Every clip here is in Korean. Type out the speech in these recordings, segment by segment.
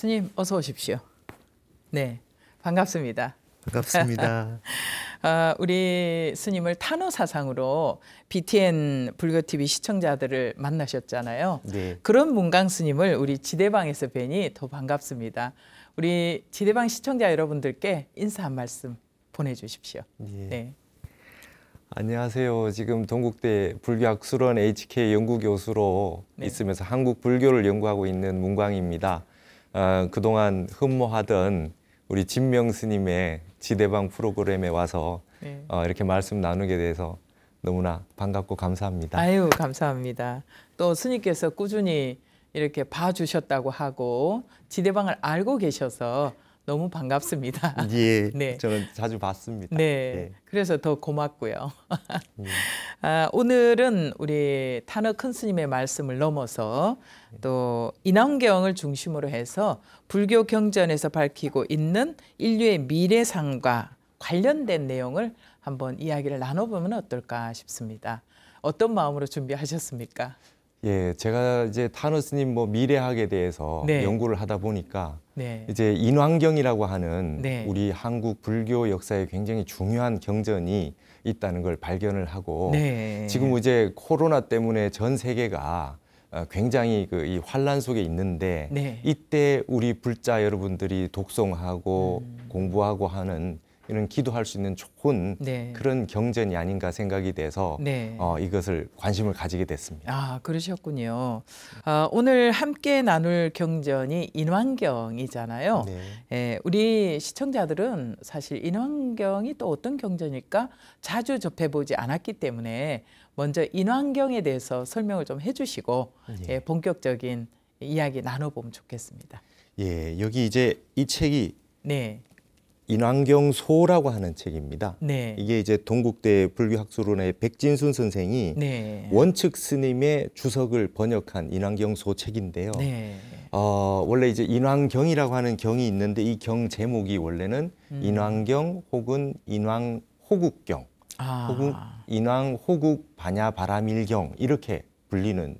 스님 어서 오십시오. 네, 반갑습니다. 반갑습니다. 아, 우리 스님을 탄호 사상으로 BTN 불교 TV 시청자들을 만나셨잖아요. 네. 그런 문강 스님을 우리 지대방에서 뵈니 더 반갑습니다. 우리 지대방 시청자 여러분들께 인사 한 말씀 보내주십시오. 네. 네. 안녕하세요. 지금 동국대 불교학 수련 HK 연구 교수로 네. 있으면서 한국 불교를 연구하고 있는 문광입니다. 어, 그동안 흠모하던 우리 진명 스님의 지대방 프로그램에 와서 네. 어, 이렇게 말씀 나누게 돼서 너무나 반갑고 감사합니다. 아유 감사합니다. 또 스님께서 꾸준히 이렇게 봐주셨다고 하고 지대방을 알고 계셔서 너무 반갑습니다. 예, 네. 저는 자주 봤습니다. 네, 예. 그래서 더 고맙고요. 음. 아, 오늘은 우리 탄어 큰 스님의 말씀을 넘어서 또 인왕경을 중심으로 해서 불교 경전에서 밝히고 있는 인류의 미래상과 관련된 내용을 한번 이야기를 나눠보면 어떨까 싶습니다. 어떤 마음으로 준비하셨습니까? 예, 제가 이제 타너 스님 뭐 미래학에 대해서 네. 연구를 하다 보니까 네. 이제 인환경이라고 하는 네. 우리 한국 불교 역사에 굉장히 중요한 경전이 있다는 걸 발견을 하고 네. 지금 이제 코로나 때문에 전 세계가 어, 굉장히 그이 환란 속에 있는데 네. 이때 우리 불자 여러분들이 독송하고 음. 공부하고 하는 이런 기도할 수 있는 좋은 네. 그런 경전이 아닌가 생각이 돼서 네. 어, 이것을 관심을 가지게 됐습니다. 아 그러셨군요. 아, 오늘 함께 나눌 경전이 인왕경이잖아요. 네. 예, 우리 시청자들은 사실 인왕경이 또 어떤 경전일까 자주 접해보지 않았기 때문에 먼저 인왕경에 대해서 설명을 좀 해주시고 네. 예, 본격적인 이야기 나눠보면 좋겠습니다. 예, 여기 이제 이 책이 네. 인왕경 소라고 하는 책입니다. 네. 이게 이제 동국대 불교학술원의 백진순 선생이 네. 원칙 스님의 주석을 번역한 인왕경 소 책인데요. 네. 어, 원래 이제 인왕경이라고 하는 경이 있는데 이 경 제목이 원래는 음. 인왕경 혹은 인왕 호국경 아. 혹은 인왕 호국 반야 바라밀경 이렇게 불리는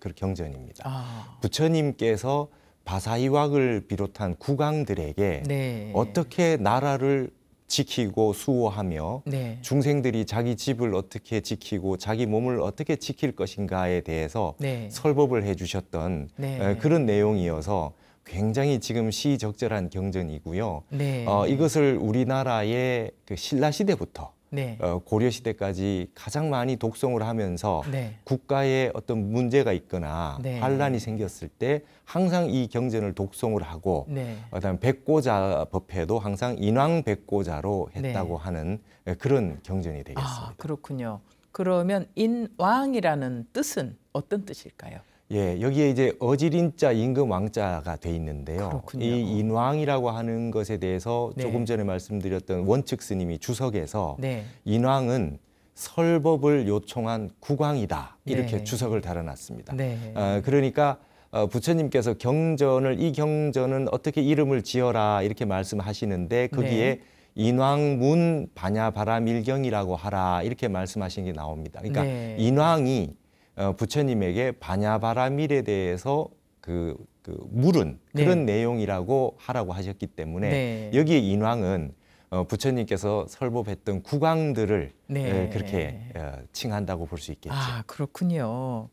그 경전입니다. 아. 부처님께서 바사이왁을 비롯한 국왕들에게 네. 어떻게 나라를 지키고 수호하며 네. 중생들이 자기 집을 어떻게 지키고 자기 몸을 어떻게 지킬 것인가에 대해서 네. 설법을 해주셨던 네. 그런 내용이어서 굉장히 지금 시적절한 경전이고요. 네. 어, 이것을 우리나라의 그 신라 시대부터 네. 어, 고려 시대까지 가장 많이 독성을 하면서 네. 국가에 어떤 문제가 있거나 네. 환란이 생겼을 때 항상 이 경전을 독성을 하고 네. 그다음 백고자 법회도 항상 인왕 백고자로 네. 했다고 하는 예, 그런 경전이 아, 되겠습니다. 아, 그렇군요. 그러면 인왕이라는 뜻은 어떤 뜻일까요? 예, 여기에 이제 어지린자 임금 왕자가 돼 있는데요. 그렇군요. 이 인왕이라고 하는 것에 대해서 네. 조금 전에 말씀드렸던 원칙 스님이 주석에서 네. 인왕은 설법을 요청한 국왕이다 이렇게 네. 주석을 달아놨습니다. 네. 아, 그러니까, 어, 그러니까 부처님께서 경전을 이 경전은 어떻게 이름을 지어라 이렇게 말씀하시는데 거기에 네. 인왕문 반야바라밀경이라고 하라 이렇게 말씀하신 게 나옵니다. 그러니까 네. 인왕이 어, 부처님에게 바냐바라밀에 대해서 그, 그 물은 네. 그런 네. 내용이라고 하라고 하셨기 때문에 네. 여기에 인왕은 어, 부처님께서 설법했던 국왕들을 네. 예, 그렇게 어, 칭한다고 볼 수 있겠죠. 아 그렇군요.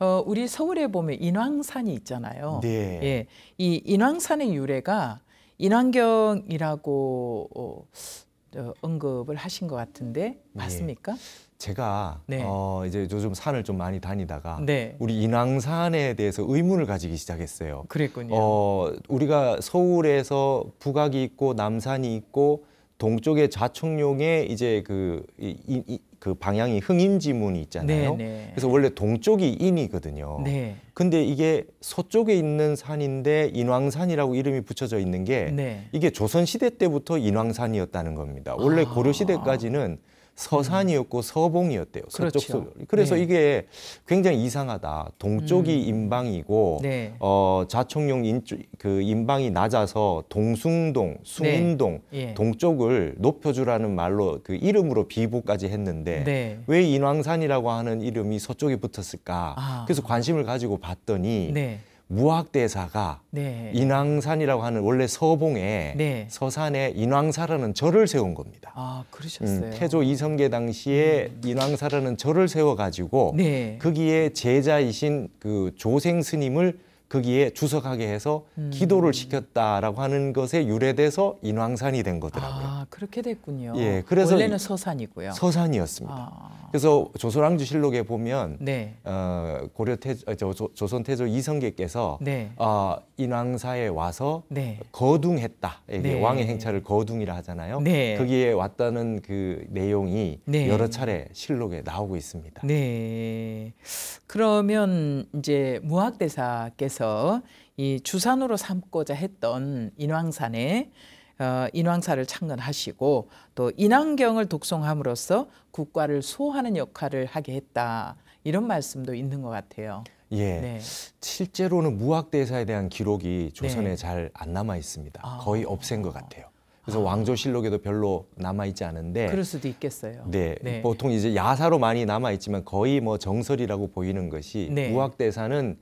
어, 우리 서울에 보면 인왕산이 있잖아요. 네. 예, 이 인왕산의 유래가 인왕경이라고 어, 어, 언급을 하신 것 같은데 네. 맞습니까? 네. 제가 네. 어, 이제 요즘 산을 좀 많이 다니다가 네. 우리 인왕산에 대해서 의문을 가지기 시작했어요. 그랬군요. 어, 우리가 서울에서 북악이 있고 남산이 있고 동쪽에 좌청룡에 이제 그, 이, 이, 그 방향이 흥인지문이 있잖아요. 네네. 네. 그래서 원래 동쪽이 인이거든요. 네. 근데 이게 서쪽에 있는 산인데 인왕산이라고 이름이 붙여져 있는 게 네. 이게 조선 시대 때부터 인왕산이었다는 겁니다. 원래 아. 고려 시대까지는 서산이었고 서봉이었대요. 그렇죠. 서쪽 소 그래서 네. 이게 굉장히 이상하다. 동쪽이 음. 임방이고 네. 어, 자청룡 인주, 그인방이 낮아서 동숭동, 네. 숭인동 네. 동쪽을 높여주라는 말로 그 이름으로 비보까지 했는데 네. 왜 인왕산이라고 하는 이름이 서쪽에 붙었을까? 아. 그래서 관심을 가지고 봤더니. 네. 무학대사가 네. 인왕산이라고 하는 원래 서봉에 네. 서산에 인왕사라는 절을 세운 겁니다. 아 그러셨어요. 음, 태조 이성계 당시에 음. 인왕사라는 절을 세워가지고 네. 거기에 제자이신 그 조생 스님을 거기에 주석하게 해서 음. 기도를 시켰다라고 하는 것에 유래돼서 인왕산이 된 거더라고요. 아. 그렇게 됐군요. 예, 그래서 원래는 서산이고요. 서산이었습니다. 아. 그래서 조선왕조실록에 보면 네. 어, 고려 태 아, 조선 조 태조 이성계께서 네. 어, 인왕사에 와서 네. 거둥했다. 네. 왕의 행차를 거둥이라 하잖아요. 네. 거기에 왔다는 그 내용이 네. 여러 차례 실록에 나오고 있습니다. 네. 그러면 이제 무학대사께서 이 주산으로 삼고자 했던 인왕산에 어, 인왕사를 창건하시고 또 인왕경을 독송함으로써 국가를 수호하는 역할을 하게 했다 이런 말씀도 있는 것 같아요. 예, 네. 실제로는 무학대사에 대한 기록이 조선에 네. 잘안 남아 있습니다. 아. 거의 없앤 것 같아요. 그래서 아. 왕조실록에도 별로 남아 있지 않은데 그럴 수도 있겠어요. 네, 네, 보통 이제 야사로 많이 남아 있지만 거의 뭐 정설이라고 보이는 것이 네. 무학대사는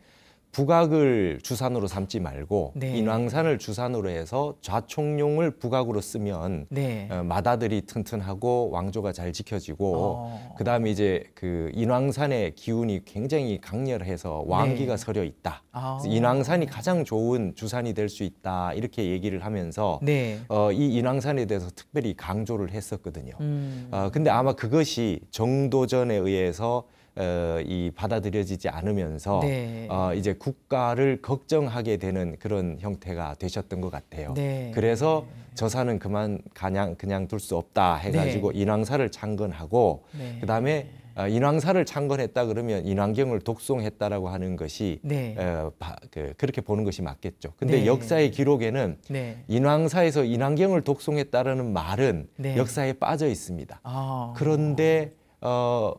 부각을 주산으로 삼지 말고 네. 인왕산을 주산으로 해서 좌총룡을 부각으로 쓰면 네. 어, 마다들이 튼튼하고 왕조가 잘 지켜지고 어. 그다음에 이제 그 인왕산의 기운이 굉장히 강렬해서 왕기가 네. 서려 있다. 아. 인왕산이 가장 좋은 주산이 될 수 있다 이렇게 얘기를 하면서 네. 어, 이 인왕산에 대해서 특별히 강조를 했었거든요. 음. 어, 근데 아마 그것이 정도전에 의해서 어, 이 받아들여지지 않으면서 네. 어, 이제 국가를 걱정하게 되는 그런 형태가 되셨던 것 같아요. 네. 그래서 저사는 그만 그냥 그냥 둘 수 없다 해가지고 네. 인왕사를 창건하고 네. 그다음에 어, 인왕사를 창건했다 그러면 인왕경을 독송했다라고 하는 것이 네. 어, 바, 그, 그 렇게 보는 것이 맞겠죠. 근데 네. 역사의 기록에는 네. 인왕사에서 인왕경을 독송했다라는 말은 네. 역사에 빠져 있습니다. 아. 그런데 어,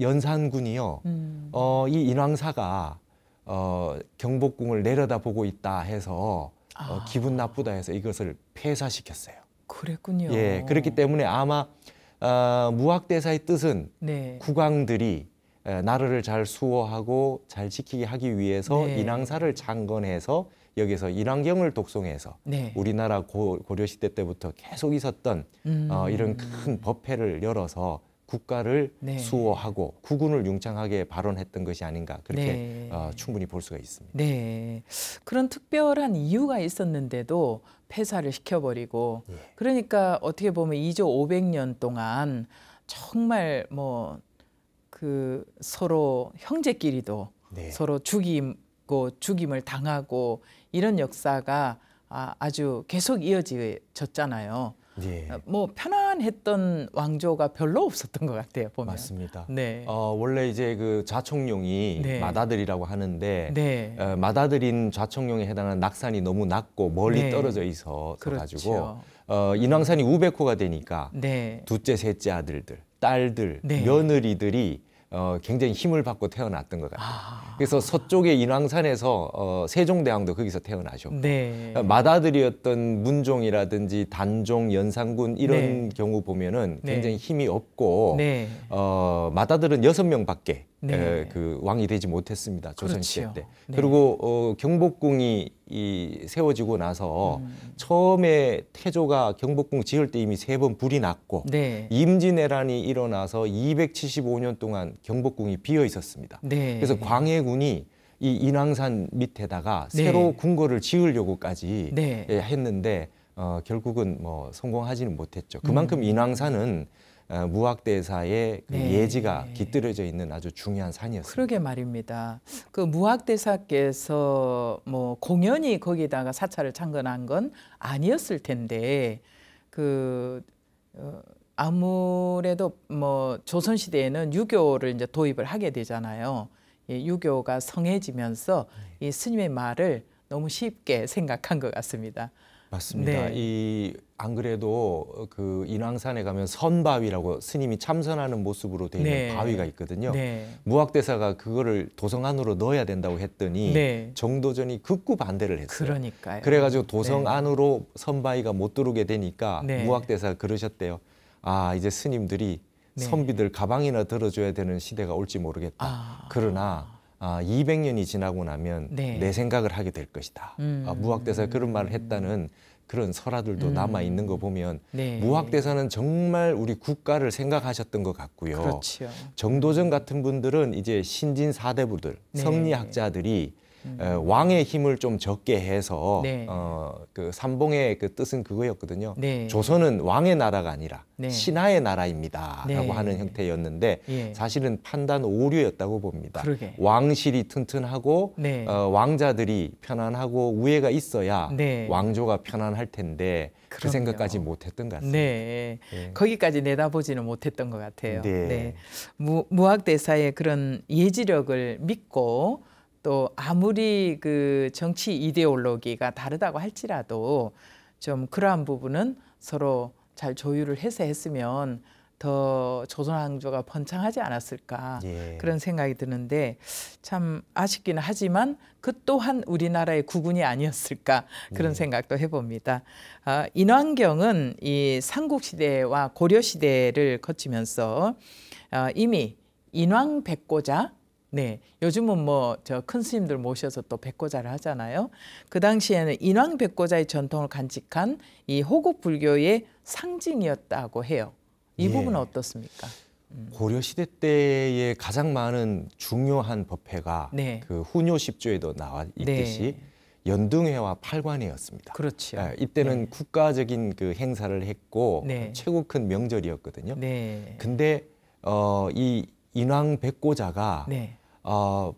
연산군이요. 음. 어, 이 인왕사가 어, 경복궁을 내려다보고 있다 해서 어, 아. 어, 기분 나쁘다 해서 이것을 폐사시켰어요. 그랬군요. 예, 그렇기 때문에 아마 어, 무학대사의 뜻은 네. 국왕들이 나라를 잘 수호하고 잘 지키게 하기 위해서 네. 인왕사를 장건해서 여기서 인왕경을 독송해서 네. 우리나라 고, 려시대 때부터 계속 있었던 음. 어, 이런 큰 음. 법회를 열어서 국가를 네. 수호하고 국군을 융창하게 발언했던 것이 아닌가 그렇게 네. 어, 충분히 볼 수가 있습니다. 네, 그런 특별한 이유가 있었는데도 폐사를 시켜버리고 예. 그러니까 어떻게 보면 2조 500년 동안 정말 뭐 그 서로 형제끼리도 네. 서로 죽이고 죽임을 당하고 이런 역사가 아, 아주 계속 이어졌잖아요. 지 예. 어, 뭐 편안했던 왕조가 별로 없었던 것 같아요 보면. 맞습니다. 네. 어, 원래 이제 그 좌청룡이 네. 마다들이라고 하는데 네. 어, 마다들인 좌청룡에 해당하는 낙산이 너무 낮고 멀리 네. 떨어져 있어 그렇죠. 가지고 어, 인왕산이 우백호가 되니까 네. 둘째 셋째 아들들 딸들 네. 며느리들이 어, 굉장히 힘을 받고 태어났던 것 같아요. 아. 그래서 서쪽의 인왕산에서 어, 세종대왕도 거기서 태어나셨고 네. 마다들이었던 어, 문종이라든지 단종, 연산군 이런 네. 경우 보면은 네. 굉장히 네. 힘이 없고 네. 어, 마다들은 여섯 명밖에 예, 네. 그 왕이 되지 못했습니다. 조선시대 그렇지 때. 네. 그리고 어, 경복궁이 이 세워지고 나서 음. 처음에 태조가 경복궁 지을 때 이미 세 번 불이 났고 네. 임진왜란이 일어나서 275년 동안 경복궁이 비어 있었습니다. 네. 그래서 광해군이 이 인왕산 밑에다가 네. 새로 궁궐을 지으려고까지 네. 예, 했는데 어, 결국은 뭐 성공하지는 못했죠. 음. 그만큼 음. 인왕산은 아, 무학대사의 그 네. 예지가 깃들여져 있는 아주 중요한 산이었습니다. 그러게 말입니다. 그 무학대사께서 뭐 공연히 거기다가 사찰을 창건한 건 아니었을 텐데 그 어, 아무래도 뭐 조선 시대에는 유교를 이제 도입을 하게 되잖아요. 예, 유교가 성해지면서 네. 이 스님의 말을 너무 쉽게 생각한 것 같습니다. 맞습니다. 네. 이안 그래도 그 인왕산에 가면 선바위라고 스님이 참선하는 모습으로 되어 있는 네. 바위가 있거든요. 네. 무학대사가 그거를 도성 안으로 넣어야 된다고 했더니 네. 정도전이 극구 반대를 했어요. 그러니까요. 그래가지고 도성 네. 안으로 선바위가 못 들어오게 되니까 네. 무학대사가 그러셨대요. 아 이제 스님들이 네. 선비들 가방이나 들어줘야 되는 시대가 올지 모르겠다. 아. 그러나 아, 200년이 지나고 나면 네. 내 생각을 하게 될 것이다. 아, 음. 아, 무학대사 그런 말을 했다는 그런 설화들도 음. 남아 있는 거 보면 네. 무학대사는 정말 우리 국가를 생각하셨던 것 같고요. 그렇죠. 정도전 같은 분들은 이제 신진 사대부들, 네. 성리학자들이 음. 에, 왕의 힘을 좀 적게 해서 네. 어, 그 삼봉의 그 뜻은 그거였거든요. 네. 조선은 왕의 나라가 아니라 네. 신하의 나라입니다라고 네. 하는 형태였는데 예. 사실은 판단 오류였다고 봅니다. 그러게. 왕실이 튼튼하고 네. 어, 왕자들이 편안하고 우애가 있어야 네. 왕조가 편안할 텐데 그 그럼요. 그 생각까지 못했던 것 같습니다. 네. 예. 거기까지 내다보지는 못했던 것 같아요. 네. 무, 무학대사의 그런 예지력을 믿고 또 아무리 그 정치 이데올로기가 다르다고 할지라도 좀 그러한 부분은 서로 잘 조율을 해서 했으면 더 조선왕조가 번창하지 않았을까 예. 그런 생각이 드는데 참 아쉽기는 하지만 그 또한 우리나라의 구군이 아니었을까 그런 예. 생각도 해봅니다. 아, 인왕경은 이 삼국시대와 고려시대를 거치면서 아, 이미 인왕백고자 네, 요즘은 뭐 저 큰 스님들 모셔서 또 백고자를 하잖아요. 그 당시에는 인왕 백고자의 전통을 간직한 이 호국 불교의 상징이었다고 해요. 이 예. 부분은 어떻습니까? 음. 고려 시대 때에 가장 많은 중요한 법회가 네. 그 훈요 십조에도 나와 있듯이 네. 연등회와 팔관회였습니다. 그렇죠. 아, 이때는 네. 국가적인 그 행사를 했고 네. 최고 큰 명절이었거든요. 네. 근데 어, 이 인왕 백고자가 네. 어,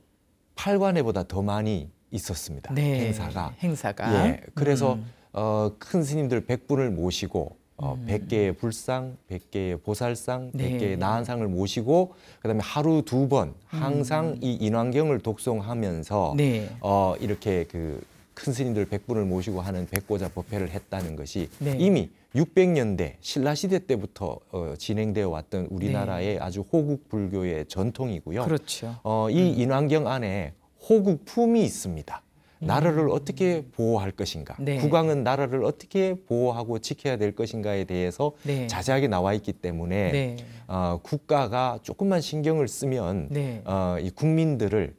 팔관에보다더 많이 있었습니다. 네, 행사가. 행사가. 예. 음. 그래서 음. 어, 큰 스님들 100분을 모시고 어, 음. 100개의 불상, 100개의 보살상, 네. 100개의 나한상을 모시고 그다음에 하루 두 번 항상 음. 이인환경을 독송하면서 네. 어, 이렇게 그큰 스님들 100분을 모시고 하는 백고자 법회를 했다는 것이 네. 이미 600년대 신라 시대 때부터 어, 진행되어 왔던 우리나라의 네. 아주 호국 불교의 전통이고요. 그렇죠. 어, 이 음. 인왕경 안에 호국품이 있습니다. 음. 나라를 음. 어떻게 보호할 것인가, 네. 국왕은 나라를 어떻게 보호하고 지켜야 될 것인가에 대해서 네. 자세하게 나와 있기 때문에 네. 어, 국가가 조금만 신경을 쓰면 네. 어, 이 국민들을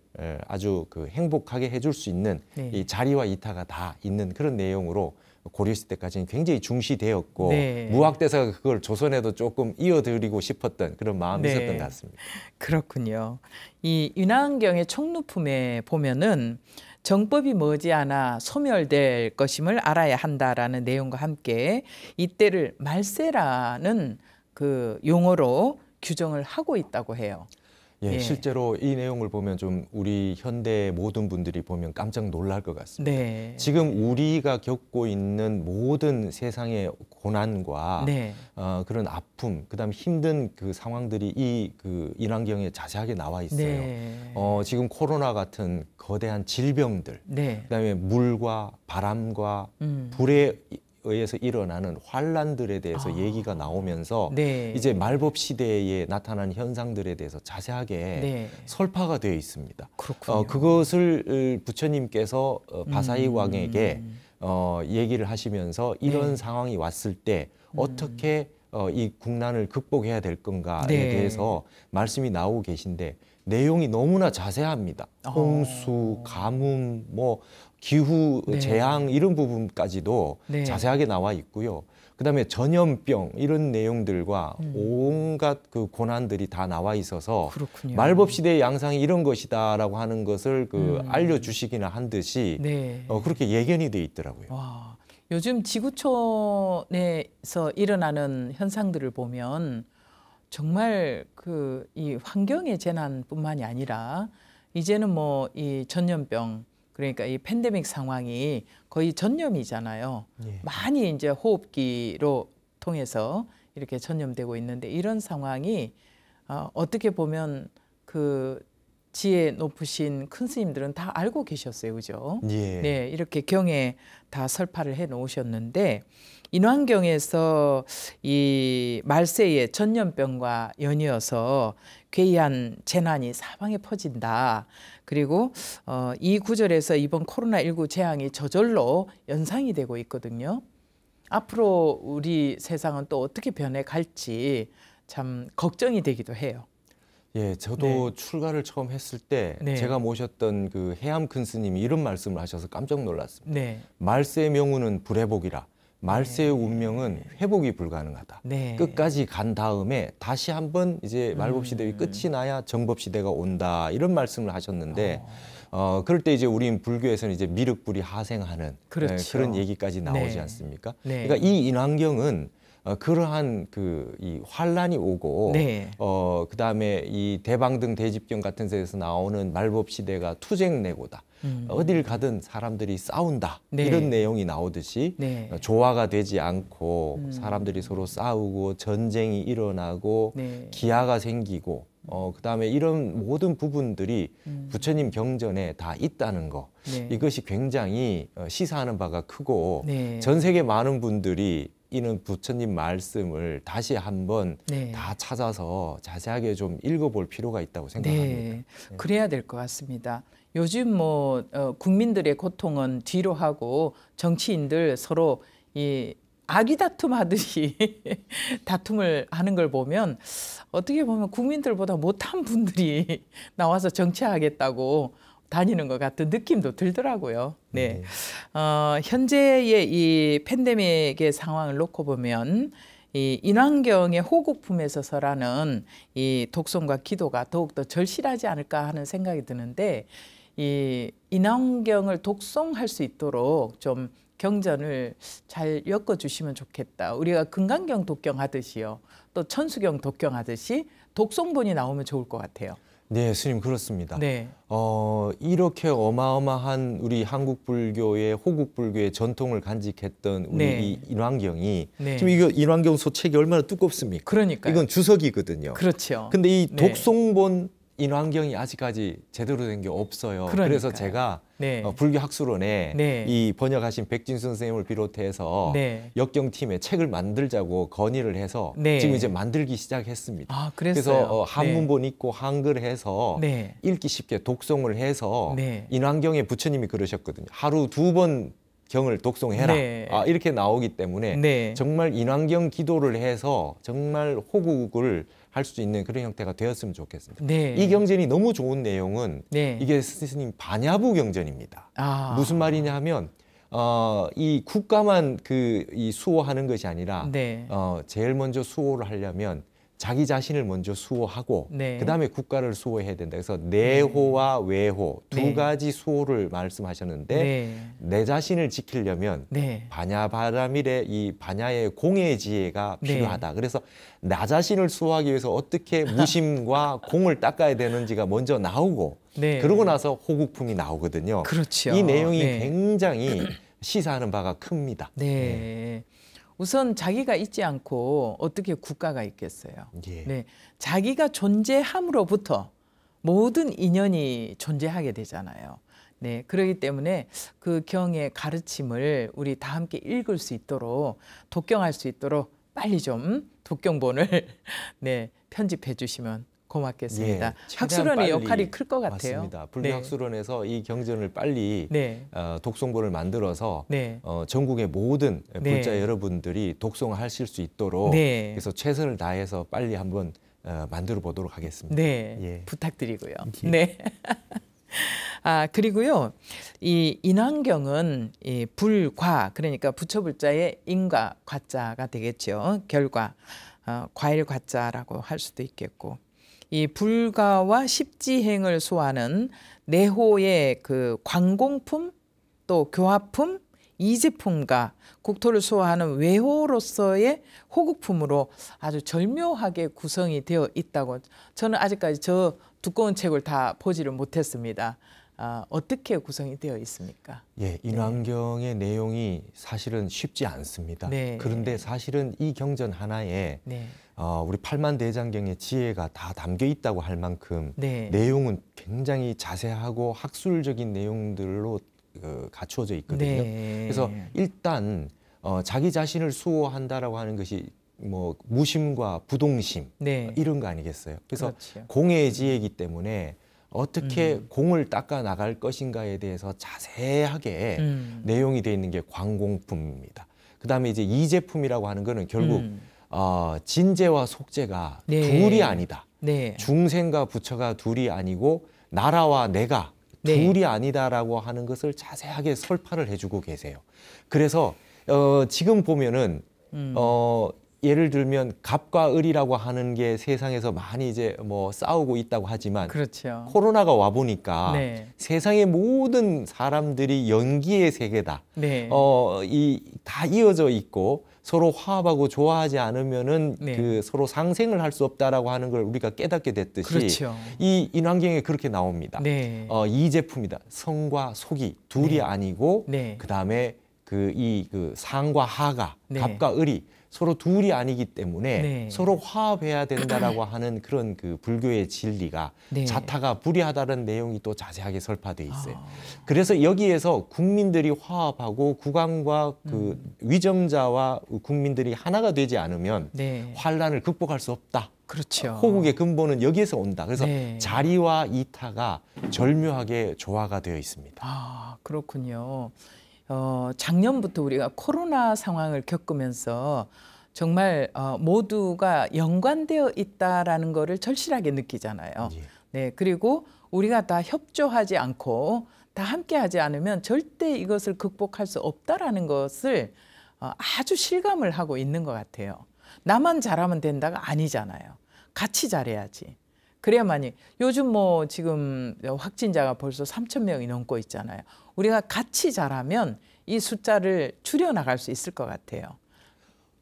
아주 그 행복하게 해줄 수 있는 네. 이 자리와 이타가 다 있는 그런 내용으로 고려시대 때까지는 굉장히 중시되었고 네. 무학대사가 그걸 조선에도 조금 이어드리고 싶었던 그런 마음이 네. 있었던 것 같습니다. 그렇군요. 이 윤환경의 총루품에 보면은 정법이 머지않아 소멸될 것임을 알아야 한다라는 내용과 함께 이때를 말세라는 그 용어로 규정을 하고 있다고 해요. 예, 예, 실제로 이 내용을 보면 좀 우리 현대 모든 분들이 보면 깜짝 놀랄 것 같습니다. 네. 지금 우리가 겪고 있는 모든 세상의 고난과 네. 어, 그런 아픔, 그다음 힘든 그 상황들이 이 그 인환경에 자세하게 나와 있어요. 네. 어, 지금 코로나 같은 거대한 질병들, 네. 그다음에 물과 바람과 음. 불의 의해서 일어나는 환란들에 대해서 아. 얘기가 나오면서 네. 이제 말법 시대에 나타난 현상들에 대해서 자세하게 네. 설파가 되어 있습니다. 어, 그렇군요. 어, 그것을 부처님께서 바사이 음. 왕에게 어, 얘기를 하시면서 이런 네. 상황이 왔을 때 음. 어떻게 어, 이 국난을 극복해야 될 건가에 네. 대해서 말씀이 나오고 계신데 내용이 너무나 자세합니다. 어. 홍수, 가뭄, 뭐 기후 네. 재앙 이런 부분까지도 네. 자세하게 나와 있고요. 그다음에 전염병 이런 내용들과 음. 온갖 그 고난들이 다 나와 있어서 그렇군요. 말법 시대의 양상이 이런 것이다라고 하는 것을 그 음. 알려주시기나 한 듯이 네. 어, 그렇게 예견이 돼 있더라고요. 와, 요즘 지구촌에서 일어나는 현상들을 보면 정말 그 이 환경의 재난뿐만이 아니라 이제는 뭐 이 전염병 그러니까 이 팬데믹 상황이 거의 전염이잖아요. 예. 많이 이제 호흡기로 통해서 이렇게 전염되고 있는데 이런 상황이 어, 어떻게 보면 그 지혜 높으신 큰 스님들은 다 알고 계셨어요, 그죠? 예. 네, 이렇게 경에 다 설파를 해 놓으셨는데 인환경에서이말세의 전염병과 연이어서 괴이한 재난이 사방에 퍼진다. 그리고 어, 이 구절에서 이번 코로나19 재앙이 저절로 연상이 되고 있거든요. 앞으로 우리 세상은 또 어떻게 변해갈지 참 걱정이 되기도 해요. 예, 저도 네. 출가를 처음 했을 때 네. 제가 모셨던 그 해암 큰 스님이 이런 말씀을 하셔서 깜짝 놀랐습니다. 네. 말세 의명운은 불회복이라 말세의 네. 운명은 회복이 불가능하다. 네. 끝까지 간 다음에 다시 한번 이제 말복시대의 음. 끝이 나야 정법시대가 온다. 이런 말씀을 하셨는데 어, 어 그럴 때 이제 우리 불교에서는 이제 미륵불이 하생하는 네, 그렇죠. 네, 그런 얘기까지 나오지 네. 않습니까? 네. 그러니까 이 인환경은 어, 그러한 그이 환란이 오고 네. 어 그다음에 이 대방등 대집경 같은 데서 나오는 말법 시대가 투쟁 내고다. 음. 어딜 가든 사람들이 싸운다 네. 이런 내용이 나오듯이 네. 조화가 되지 않고 음. 사람들이 서로 싸우고 전쟁이 일어나고 네. 기아가 생기고 어 그다음에 이런 모든 부분들이 음. 부처님 경전에 다 있다는 거 네. 이것이 굉장히 어, 시사하는 바가 크고 네. 전 세계 많은 분들이 이는 부처님 말씀을 다시 한번 네. 다 찾아서 자세하게 좀 읽어볼 필요가 있다고 네. 생각합니다. 네. 그래야 될 것 같습니다. 요즘 뭐 어, 국민들의 고통은 뒤로 하고 정치인들 서로 이 아기 다툼 하듯이 다툼을 하는 걸 보면 어떻게 보면 국민들보다 못한 분들이 나와서 정치하겠다고 다니는 것 같은 느낌도 들더라고요. 네. 네. 어, 현재의 이 팬데믹의 상황을 놓고 보면 이 인환경의 호국품에서서라는 이 독송과 기도가 더욱더 절실하지 않을까 하는 생각이 드는데 이 인환경을 독송할 수 있도록 좀 경전을 잘 엮어주시면 좋겠다. 우리가 금강경 독경하듯이요. 또 천수경 독경하듯이 독송본이 나오면 좋을 것 같아요. 네, 스님 그렇습니다. 네. 어, 이렇게 어마어마한 우리 한국 불교의 호국 불교의 전통을 간직했던 우리 네. 이 인왕경이 네. 지금 이거 인왕경 소책이 얼마나 두껍습니까? 그러니까 이건 주석이거든요. 그렇죠. 근데 이 네. 독송본 인환경이 아직까지 제대로 된 게 없어요. 그러니까요. 그래서 제가 네. 어, 불교학술원에 네. 이 번역하신 백진순 선생님을 비롯해서 네. 역경팀에 책을 만들자고 건의를 해서 네. 지금 이제 만들기 시작했습니다. 아, 그래서 어, 네. 한문본 있고 한글 해서 네. 읽기 쉽게 독송을 해서 인환경에 부처님이 그러셨거든요. 하루 두 번 경을 독송해라. 네. 아, 이렇게 나오기 때문에 네. 정말 인환경 기도를 해서 정말 호국을 할수 있는 그런 형태가 되었으면 좋겠습니다. 네. 이 경전이 너무 좋은 내용은 네. 이게 스님 반야부 경전입니다. 아. 무슨 말이냐면 하 어, 이 국가만 그이 수호하는 것이 아니라 네. 어, 제일 먼저 수호를 하려면 자기 자신을 먼저 수호하고 네. 그다음에 국가를 수호해야 된다. 그래서 내호와 음. 외호 두 네. 가지 수호를 말씀하셨는데 네. 내 자신을 지키려면 네. 반야바라밀의 이 반야의 공의 지혜가 네. 필요하다. 그래서 나 자신을 수호하기 위해서 어떻게 무심과 공을 닦아야 되는지가 먼저 나오고 네. 그러고 나서 호국품이 나오거든요. 그렇죠. 이 내용이 굉장히 시사하는 바가 큽니다. 네. 우선 자기가 있지 않고 어떻게 국가가 있겠어요. 예. 네. 자기가 존재함으로부터 모든 인연이 존재하게 되잖아요. 네, 그러기 때문에 그 경의 가르침을 우리 다 함께 읽을 수 있도록 독경할 수 있도록 빨리 좀 독경본을 네, 편집해 주시면 고맙겠습니다. 예, 학술원의 역할이 클 것 같아요. 맞습니다. 불리학술원에서 네. 이 경전을 빨리 네. 어, 독송본을 만들어서 네. 어, 전국의 모든 불자 네. 여러분들이 독송하실 수 있도록 네. 그래서 최선을 다해서 빨리 한번 어, 만들어 보도록 하겠습니다. 네, 예. 부탁드리고요. 예. 네. 아 그리고요 이 인환경은 이 불과 그러니까 부처불자의 인과 과자가 되겠죠 결과 어, 과일 과자라고 할 수도 있겠고 이 불가와 십지행을 소화하는 내호의 그 관공품 또 교화품 이제품과 국토를 소화하는 외호로서의 호국품으로 아주 절묘하게 구성이 되어 있다고 저는 아직까지 저 두꺼운 책을 다 보지를 못했습니다. 아, 어떻게 구성이 되어 있습니까? 예, 인왕경의 네. 내용이 사실은 쉽지 않습니다. 네. 그런데 사실은 이 경전 하나에 네. 어, 우리 팔만대장경의 지혜가 다 담겨 있다고 할 만큼 네. 내용은 굉장히 자세하고 학술적인 내용들로 그, 갖추어져 있거든요. 네. 그래서 일단 어, 자기 자신을 수호한다라고 하는 것이 뭐 무심과 부동심 네. 이런 거 아니겠어요. 그래서 그렇죠. 공의 지혜이기 때문에 어떻게 음. 공을 닦아 나갈 것인가에 대해서 자세하게 음. 내용이 되어 있는 게 광공품입니다. 그다음에 이제 이제품이라고 하는 거는 결국 음. 어, 진제와 속제가 네. 둘이 아니다. 네. 중생과 부처가 둘이 아니고 나라와 내가 네. 둘이 아니다라고 하는 것을 자세하게 설파를 해주고 계세요. 그래서 어, 지금 보면은 음. 어, 예를 들면 갑과 을이라고 하는 게 세상에서 많이 이제 뭐 싸우고 있다고 하지만 그렇죠. 코로나가 와 보니까 네. 세상의 모든 사람들이 연기의 세계다. 네. 어이 다 이어져 있고 서로 화합하고 좋아하지 않으면은 네. 그 서로 상생을 할 수 없다라고 하는 걸 우리가 깨닫게 됐듯이 그렇죠. 이 인환경에 그렇게 나옵니다. 네. 어, 이 제품이다. 성과 속이 둘이 네. 아니고 네. 그다음에 그 이그 그 상과 하가 네. 갑과 을이 서로 둘이 아니기 때문에 네. 서로 화합해야 된다라고 하는 그런 그 불교의 진리가 네. 자타가 불이하다는 내용이 또 자세하게 설파돼 있어요. 아. 그래서 여기에서 국민들이 화합하고 국왕과 그 음. 위정자와 국민들이 하나가 되지 않으면 네. 환란을 극복할 수 없다. 그렇죠. 호국의 근본은 여기에서 온다. 그래서 네. 자리와 이타가 절묘하게 조화가 되어 있습니다. 아, 그렇군요. 어, 작년부터 우리가 코로나 상황을 겪으면서 정말 어, 모두가 연관되어 있다라는 거를 절실하게 느끼잖아요. 예. 네, 그리고 우리가 다 협조하지 않고 다 함께하지 않으면 절대 이것을 극복할 수 없다라는 것을 어, 아주 실감을 하고 있는 것 같아요. 나만 잘하면 된다가 아니잖아요. 같이 잘해야지. 그래야만이 요즘 뭐 지금 확진자가 벌써 3천 명이 넘고 있잖아요. 우리가 같이 자라면 이 숫자를 줄여 나갈 수 있을 것 같아요.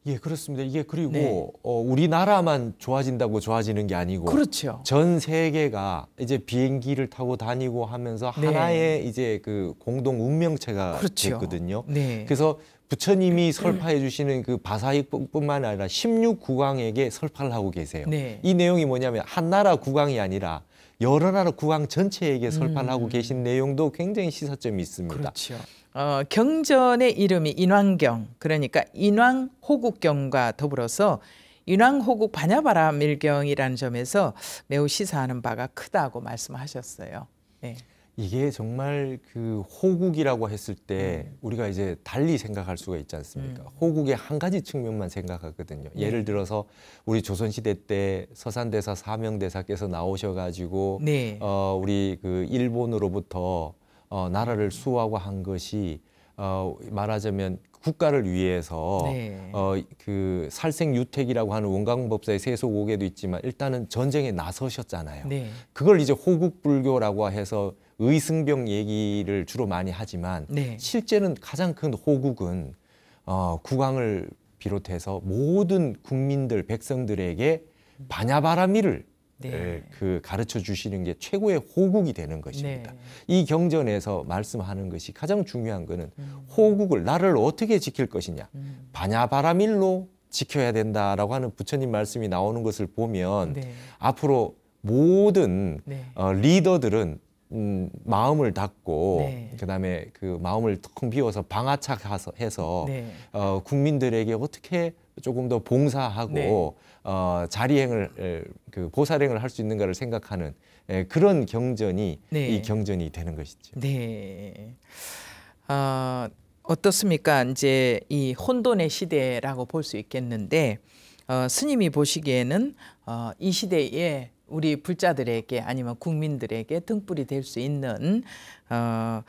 예, 그렇습니다. 이게 그리고 네. 어, 우리나라만 좋아진다고 좋아지는 게 아니고 그렇죠. 전 세계가 이제 비행기를 타고 다니고 하면서 네. 하나의 이제 그 공동 운명체가 그렇죠. 됐거든요. 네. 그래서 부처님이 설파해 주시는 그 바사익뿐만 아니라 16국왕에게 설파를 하고 계세요. 네. 이 내용이 뭐냐면 한 나라 국왕이 아니라 여러 나라 국왕 전체에게 설파를 음. 하고 계신 내용도 굉장히 시사점이 있습니다. 그렇죠. 어, 경전의 이름이 인왕경 그러니까 인왕호국경과 더불어서 인왕호국 반야바라 밀경이라는 점에서 매우 시사하는 바가 크다고 말씀하셨어요. 네. 이게 정말 그 호국이라고 했을 때 음. 우리가 이제 달리 생각할 수가 있지 않습니까? 음. 호국의 한 가지 측면만 생각하거든요. 네. 예를 들어서 우리 조선시대 때 서산대사 사명대사께서 나오셔가지고 네. 어, 우리 그 일본으로부터 어, 나라를 수호하고 한 것이 어, 말하자면 국가를 위해서 네. 어그 살생 유택이라고 하는 원광법사의 세속오계도 있지만 일단은 전쟁에 나서셨잖아요. 네. 그걸 이제 호국불교라고 해서 의승병 얘기를 주로 많이 하지만 네. 실제는 가장 큰 호국은 어 국왕을 비롯해서 모든 국민들 백성들에게 반야바라밀을 네. 예, 그 가르쳐 주시는 게 최고의 호국이 되는 것입니다. 네. 이 경전에서 말씀하는 것이 가장 중요한 것은 음. 호국을 나를 어떻게 지킬 것이냐. 음. 바냐바라밀로 지켜야 된다라고 하는 부처님 말씀이 나오는 것을 보면 네. 앞으로 모든 네. 어, 리더들은 음, 마음을 닫고 네. 그다음에 그 마음을 텅 비워서 방아차 해서 네. 어, 국민들에게 어떻게 조금 더 봉사하고 네. 어, 자리행을 그 보살행을 할 수 있는가를 생각하는 에, 그런 경전이 네. 이 경전이 되는 것이죠. 네. 어, 어떻습니까? 이제 이 혼돈의 시대라고 볼 수 있겠는데 어, 스님이 보시기에는 어, 이 시대에 우리 불자들에게 아니면 국민들에게 등불이 될 수 있는 어,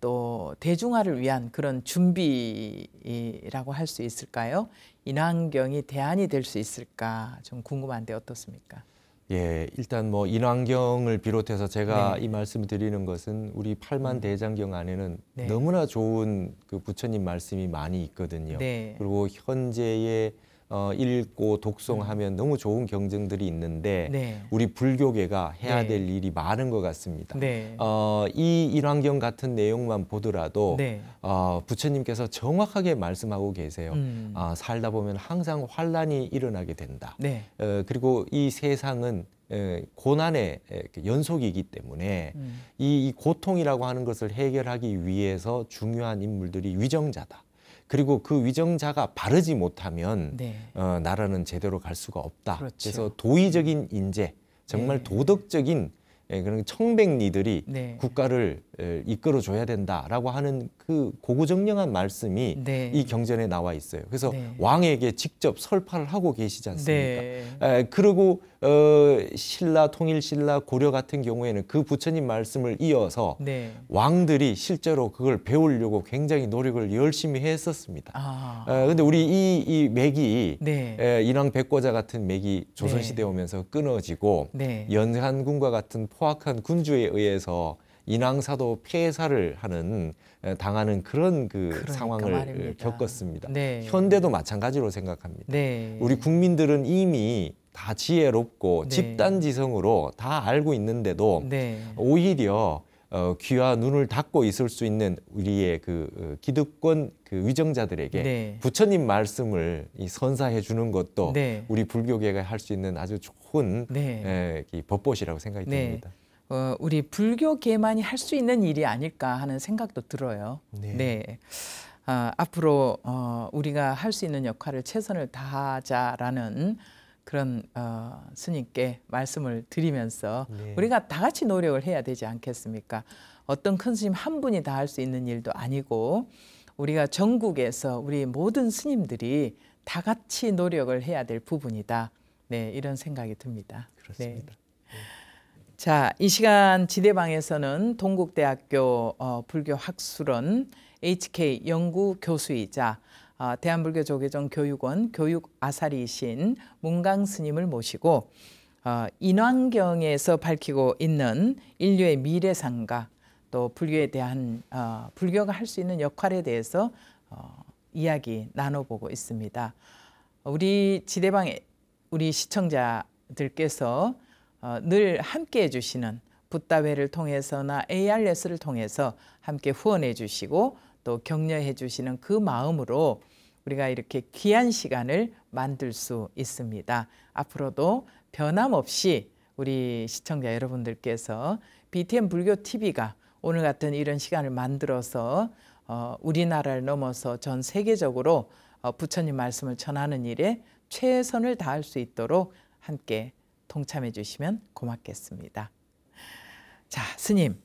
또 대중화를 위한 그런 준비라고 할 수 있을까요? 인환경이 대안이 될 수 있을까 좀 궁금한데 어떻습니까? 예, 일단 뭐 인환경을 비롯해서 제가 네. 이 말씀을 드리는 것은 우리 팔만 음. 대장경 안에는 네. 너무나 좋은 그 부처님 말씀이 많이 있거든요. 네. 그리고 현재의 어, 읽고 독송하면 음. 너무 좋은 경전들이 있는데 네. 우리 불교계가 해야 네. 될 네. 일이 많은 것 같습니다. 네. 어, 이 일환경 같은 내용만 보더라도 네. 어, 부처님께서 정확하게 말씀하고 계세요. 음. 어, 살다 보면 항상 환란이 일어나게 된다. 네. 어, 그리고 이 세상은 어, 고난의 그 연속이기 때문에 음. 이, 이 고통이라고 하는 것을 해결하기 위해서 중요한 인물들이 위정자다. 그리고 그 위정자가 바르지 못하면 네. 어, 나라는 제대로 갈 수가 없다. 그렇죠. 그래서 도의적인 인재, 정말 네. 도덕적인 예, 그런 청백리들이 네. 국가를 이끌어줘야 된다라고 하는 그 고구정령한 말씀이 네. 이 경전에 나와 있어요. 그래서 네. 왕에게 직접 설파를 하고 계시지 않습니까? 네. 에, 그리고 어, 신라 통일 신라 고려 같은 경우에는 그 부처님 말씀을 이어서 네. 왕들이 실제로 그걸 배우려고 굉장히 노력을 열심히 했었습니다. 아. 에, 근데 우리 이, 이 맥이 네. 에, 인왕 백과자 같은 맥이 조선시대 네. 오면서 끊어지고 네. 연산군과 같은 포악한 군주에 의해서 인왕사도 폐사를 하는 당하는 그런 그 그러니까 상황을 예, 말입니다. 겪었습니다. 네. 현대도 마찬가지로 생각합니다. 네. 우리 국민들은 이미 다 지혜롭고 네. 집단지성으로 다 알고 있는데도 네. 오히려 어, 귀와 눈을 닫고 있을 수 있는 우리의 그 어, 기득권 그 위정자들에게 네. 부처님 말씀을 이 선사해 주는 것도 네. 우리 불교계가 할 수 있는 아주 좋은 네. 에, 이 법보시라고 생각이 듭니다. 네. 어, 우리 불교계만이 할 수 있는 일이 아닐까 하는 생각도 들어요. 네. 네. 어, 앞으로 어, 우리가 할 수 있는 역할을 최선을 다하자라는 그런 어, 스님께 말씀을 드리면서 네. 우리가 다 같이 노력을 해야 되지 않겠습니까? 어떤 큰 스님 한 분이 다 할 수 있는 일도 아니고 우리가 전국에서 우리 모든 스님들이 다 같이 노력을 해야 될 부분이다. 네, 이런 생각이 듭니다. 그렇습니다. 네. 자, 이 시간 지대방에서는 동국대학교 어, 불교학술원 HK 연구 교수이자 어, 대한불교조계종 교육원 교육 아사리이신 문강 스님을 모시고 어, 인왕경에서 밝히고 있는 인류의 미래상과 또 불교에 대한 어, 불교가 할 수 있는 역할에 대해서 어, 이야기 나눠보고 있습니다. 우리 지대방에 우리 시청자들께서 어, 늘 함께 해주시는 붓다회를 통해서나 ARS를 통해서 함께 후원해 주시고 또 격려해 주시는 그 마음으로 우리가 이렇게 귀한 시간을 만들 수 있습니다. 앞으로도 변함없이 우리 시청자 여러분들께서 BTN 불교 TV가 오늘 같은 이런 시간을 만들어서 어, 우리나라를 넘어서 전 세계적으로 어, 부처님 말씀을 전하는 일에 최선을 다할 수 있도록 함께 동참해 주시면 고맙겠습니다. 자, 스님.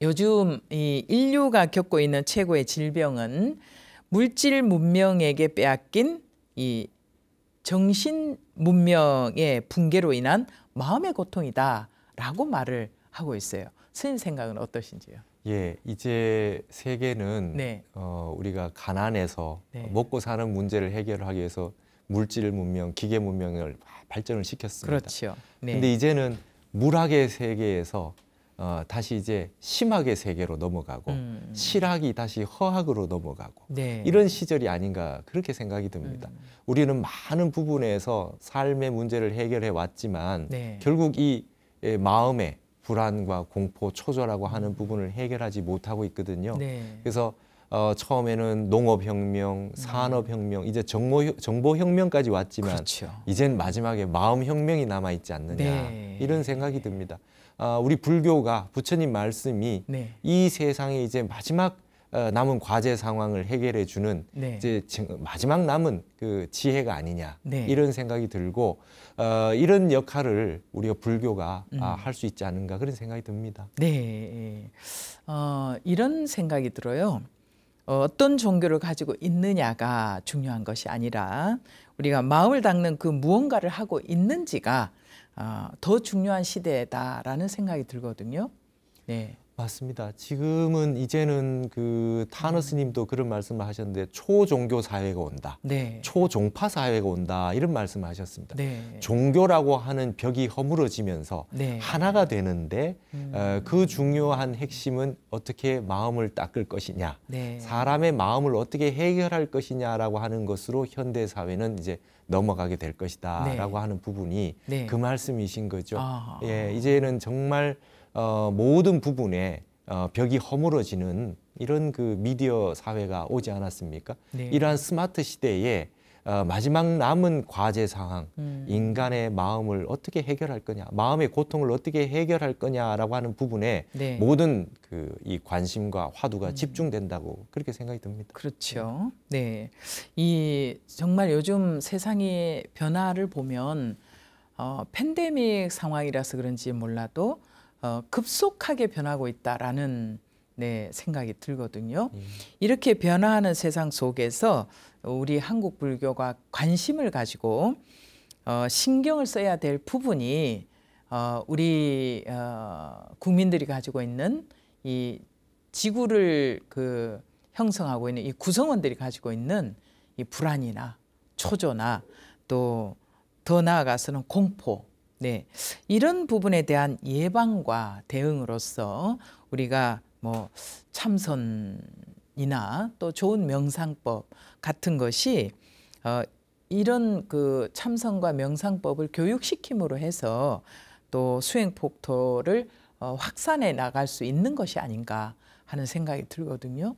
요즘 이 인류가 겪고 있는 최고의 질병은 물질 문명에게 빼앗긴 이 정신 문명의 붕괴로 인한 마음의 고통이다라고 말을 하고 있어요. 스님 생각은 어떠신지요? 예, 이제 세계는 네. 어, 우리가 가난해서 네. 먹고 사는 문제를 해결하기 위해서 물질 문명, 기계 문명을 발전을 시켰습니다. 그렇죠. 네. 근데 이제는 물학의 세계에서 어, 다시 이제 심학의 세계로 넘어가고 음. 실학이 다시 허학으로 넘어가고 네. 이런 시절이 아닌가 그렇게 생각이 듭니다. 음. 우리는 많은 부분에서 삶의 문제를 해결해 왔지만 네. 결국 이 예, 마음의 불안과 공포, 초조라고 하는 부분을 해결하지 못하고 있거든요. 네. 그래서 어, 처음에는 농업혁명, 음. 산업혁명, 이제 정보, 정보혁명까지 왔지만 그렇죠. 이젠 마지막에 마음혁명이 남아있지 않느냐 네. 이런 생각이 듭니다. 아, 우리 불교가 부처님 말씀이 네. 이세상에 이제 마지막 어, 남은 과제 상황을 해결해 주는 네. 이제 마지막 남은 그 지혜가 아니냐 네. 이런 생각이 들고 어, 이런 역할을 우리가 불교가 아, 음. 아, 할수 있지 않은가 그런 생각이 듭니다. 네, 어, 이런 생각이 들어요. 어, 어떤 종교를 가지고 있느냐가 중요한 것이 아니라 우리가 마음을 닦는 그 무언가를 하고 있는지가 어, 더 중요한 시대다라는 생각이 들거든요. 네. 맞습니다. 지금은 이제는 그 타너 스님도 음. 그런 말씀을 하셨는데 초종교 사회가 온다. 네. 초종파 사회가 온다. 이런 말씀을 하셨습니다. 네. 종교라고 하는 벽이 허물어지면서 네. 하나가 되는데 음. 어, 그 중요한 핵심은 어떻게 마음을 닦을 것이냐. 네. 사람의 마음을 어떻게 해결할 것이냐라고 하는 것으로 현대 사회는 이제 넘어가게 될 것이다라고 네. 하는 부분이 네. 그 말씀이신 거죠. 아. 예, 이제는 정말 어, 모든 부분에 어, 벽이 허물어지는 이런 그 미디어 사회가 오지 않았습니까? 네. 이러한 스마트 시대에 어, 마지막 남은 과제 상황, 음. 인간의 마음을 어떻게 해결할 거냐, 마음의 고통을 어떻게 해결할 거냐라고 하는 부분에 네. 모든 그 이 관심과 화두가 음. 집중된다고 그렇게 생각이 듭니다. 그렇죠. 네, 이 정말 요즘 세상의 변화를 보면 어, 팬데믹 상황이라서 그런지 몰라도 어, 급속하게 변하고 있다라는 네, 생각이 들거든요. 예. 이렇게 변화하는 세상 속에서 우리 한국 불교가 관심을 가지고 어, 신경을 써야 될 부분이 어, 우리 어, 국민들이 가지고 있는 이 지구를 그 형성하고 있는 이 구성원들이 가지고 있는 이 불안이나 초조나 또 더 나아가서는 공포 네. 이런 부분에 대한 예방과 대응으로서 우리가 뭐 참선이나 또 좋은 명상법 같은 것이 어 이런 그 참선과 명상법을 교육시킴으로 해서 또 수행 폭토를 어 확산해 나갈 수 있는 것이 아닌가 하는 생각이 들거든요.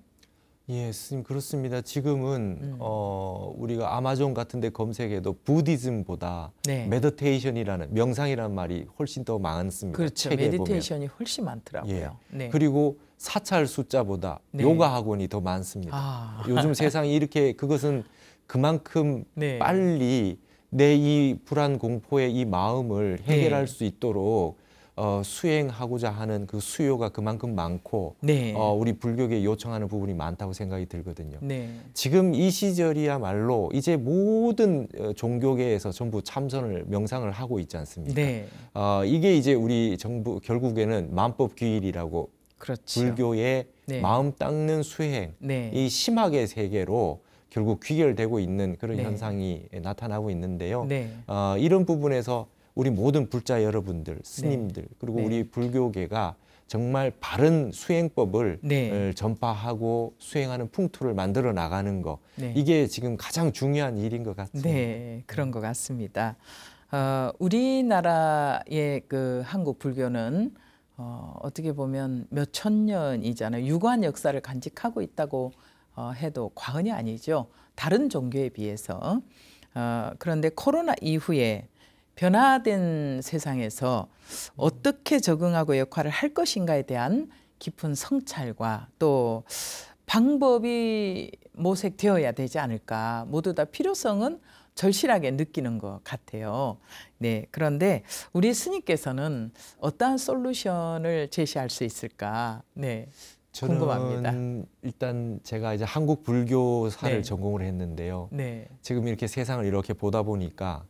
예, 스님 그렇습니다. 지금은 음. 어, 우리가 아마존 같은 데 검색해도 부디즘보다 네. 메디테이션이라는 명상이라는 말이 훨씬 더 많습니다. 그렇죠. 메디테이션이 보면. 훨씬 많더라고요. 예. 네. 그리고 사찰 숫자보다 네. 요가 학원이 더 많습니다. 아. 요즘 세상이 이렇게 그것은 그만큼 네. 빨리 내 이 불안 공포의 이 마음을 해결할 네. 수 있도록 어, 수행하고자 하는 그 수요가 그만큼 많고 네. 어, 우리 불교계 요청하는 부분이 많다고 생각이 들거든요. 네. 지금 이 시절이야말로 이제 모든 어, 종교계에서 전부 참선을 명상을 하고 있지 않습니까? 네. 어, 이게 이제 우리 정부 결국에는 만법 귀일이라고 그렇죠. 불교의 네. 마음 닦는 수행 네. 이 심하게 세계로 결국 귀결되고 있는 그런 네. 현상이 나타나고 있는데요. 어, 이런 부분에서 우리 모든 불자 여러분들, 네. 스님들, 그리고 네. 우리 불교계가 정말 바른 수행법을 네. 어, 전파하고 수행하는 풍토를 만들어 나가는 거 네. 이게 지금 가장 중요한 일인 것같습니 네, 그런 것 같습니다. 어, 우리나라의 그 한국 불교는 어, 어떻게 보면 몇천 년이잖아요. 유관 역사를 간직하고 있다고 어, 해도 과언이 아니죠. 다른 종교에 비해서 어, 그런데 코로나 이후에 변화된 세상에서 어떻게 적응하고 역할을 할 것인가에 대한 깊은 성찰과 또 방법이 모색되어야 되지 않을까. 모두 다 필요성은 절실하게 느끼는 것 같아요. 네. 그런데 우리 스님께서는 어떠한 솔루션을 제시할 수 있을까? 네. 저는 궁금합니다. 일단 제가 이제 한국 불교사를 네. 전공을 했는데요. 네. 지금 이렇게 세상을 이렇게 보다 보니까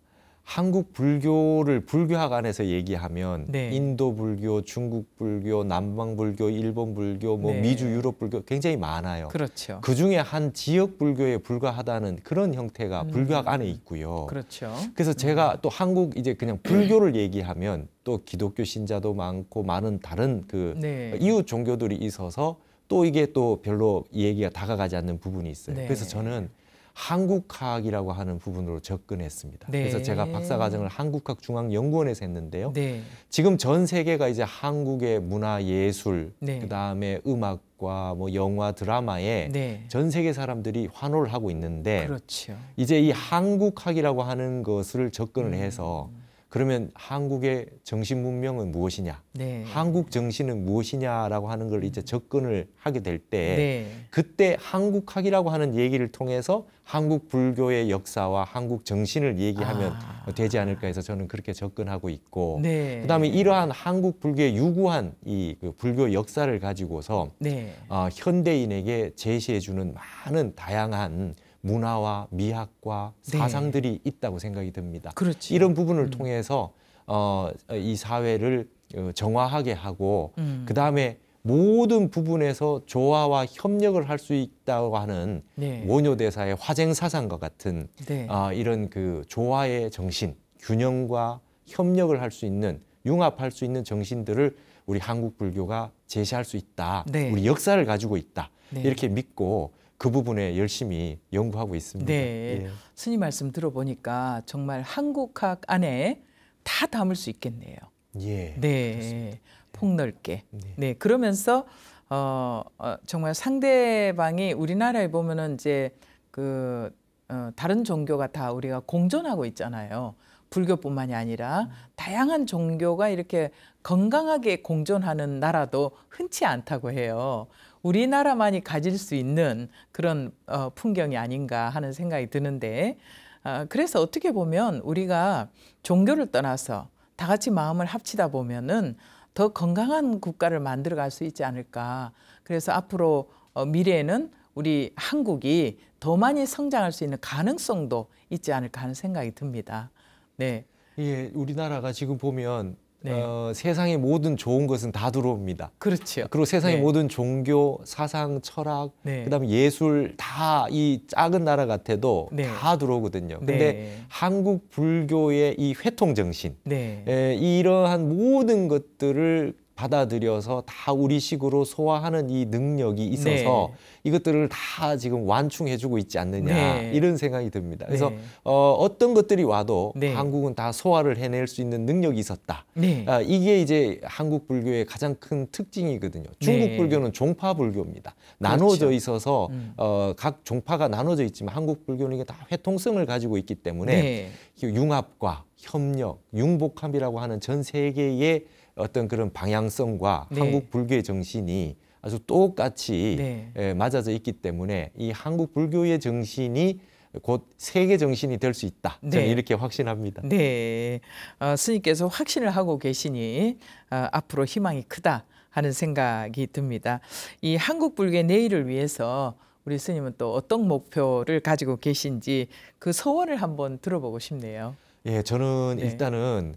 한국 불교를 불교학 안에서 얘기하면 네. 인도 불교, 중국 불교, 남방 불교, 일본 불교, 뭐 네. 미주 유럽 불교 굉장히 많아요. 그렇죠. 그 중에 한 지역 불교에 불과하다는 그런 형태가 음. 불교학 안에 있고요. 그렇죠. 그래서 음. 제가 음. 또 한국 이제 그냥 불교를 얘기하면 또 기독교 신자도 많고 많은 다른 그 네. 이웃 종교들이 있어서 또 이게 또 별로 얘기가 다가가지 않는 부분이 있어요. 네. 그래서 저는 한국학이라고 하는 부분으로 접근했습니다. 네. 그래서 제가 박사과정을 한국학 중앙연구원에서 했는데요. 네. 지금 전 세계가 이제 한국의 문화 예술, 네. 그 다음에 음악과 뭐 영화 드라마에 네. 전 세계 사람들이 환호를 하고 있는데, 그렇죠. 이제 이 한국학이라고 하는 것을 접근을 해서 음. 그러면 한국의 정신 문명은 무엇이냐, 네. 한국 정신은 무엇이냐라고 하는 걸 이제 접근을 하게 될때 네. 그때 한국학이라고 하는 얘기를 통해서 한국 불교의 역사와 한국 정신을 얘기하면 아. 되지 않을까 해서 저는 그렇게 접근하고 있고 네. 그다음에 이러한 한국 불교의 유구한 이그 불교 역사를 가지고서 네. 어, 현대인에게 제시해주는 많은 다양한 문화와 미학과 네. 사상들이 있다고 생각이 듭니다. 그렇죠. 이런 부분을 음. 통해서 어, 이 사회를 어, 정화하게 하고 음. 그다음에 모든 부분에서 조화와 협력을 할 수 있다고 하는 네. 원효 대사의 화쟁 사상과 같은 네. 어, 이런 그 조화의 정신, 균형과 협력을 할 수 있는 융합할 수 있는 정신들을 우리 한국 불교가 제시할 수 있다. 네. 우리 역사를 가지고 있다. 네. 이렇게 믿고 그 부분에 열심히 연구하고 있습니다. 네. 예. 스님 말씀 들어보니까 정말 한국학 안에 다 담을 수 있겠네요. 예. 네. 그렇습니다. 폭넓게. 네. 네. 그러면서 어, 어 정말 상대방이 우리나라에 보면은 이제 그 어, 다른 종교가 다 우리가 공존하고 있잖아요. 불교뿐만이 아니라 음. 다양한 종교가 이렇게 건강하게 공존하는 나라도 흔치 않다고 해요. 우리나라만이 가질 수 있는 그런 어, 풍경이 아닌가 하는 생각이 드는데 어, 그래서 어떻게 보면 우리가 종교를 떠나서 다 같이 마음을 합치다 보면은 더 건강한 국가를 만들어 갈 수 있지 않을까. 그래서 앞으로 어, 미래에는 우리 한국이 더 많이 성장할 수 있는 가능성도 있지 않을까 하는 생각이 듭니다. 네. 예, 우리나라가 지금 보면 어, 네. 어, 세상의 모든 좋은 것은 다 들어옵니다. 그렇죠. 그리고 세상의 네. 모든 종교, 사상, 철학, 네. 그다음에 예술 다 이 작은 나라 같아도 네. 다 들어오거든요. 네. 근데 한국 불교의 이 회통 정신, 네. 에, 이러한 모든 것들을 받아들여서 다 우리 식으로 소화하는 이 능력이 있어서 네. 이것들을 다 지금 완충해주고 있지 않느냐 네. 이런 생각이 듭니다. 그래서 네. 어, 어떤 것들이 와도 네. 한국은 다 소화를 해낼 수 있는 능력이 있었다. 네. 아, 이게 이제 한국 불교의 가장 큰 특징이거든요. 중국 네. 불교는 종파 불교입니다. 그렇죠. 나눠져 그렇죠. 있어서 음. 어, 각 종파가 나눠져 있지만 한국 불교는 이게 다 회통성을 가지고 있기 때문에 융합과 협력, 융복합이라고 하는 전 세계의 어떤 그런 방향성과 네. 한국 불교의 정신이 아주 똑같이 네. 예, 맞아져 있기 때문에 이 한국 불교의 정신이 곧 세계 정신이 될 수 있다. 저는 네. 이렇게 확신합니다. 네, 어, 스님께서 확신을 하고 계시니 어, 앞으로 희망이 크다 하는 생각이 듭니다. 이 한국 불교의 내일을 위해서 우리 스님은 또 어떤 목표를 가지고 계신지 그 소원을 한번 들어보고 싶네요. 예, 저는 네. 일단은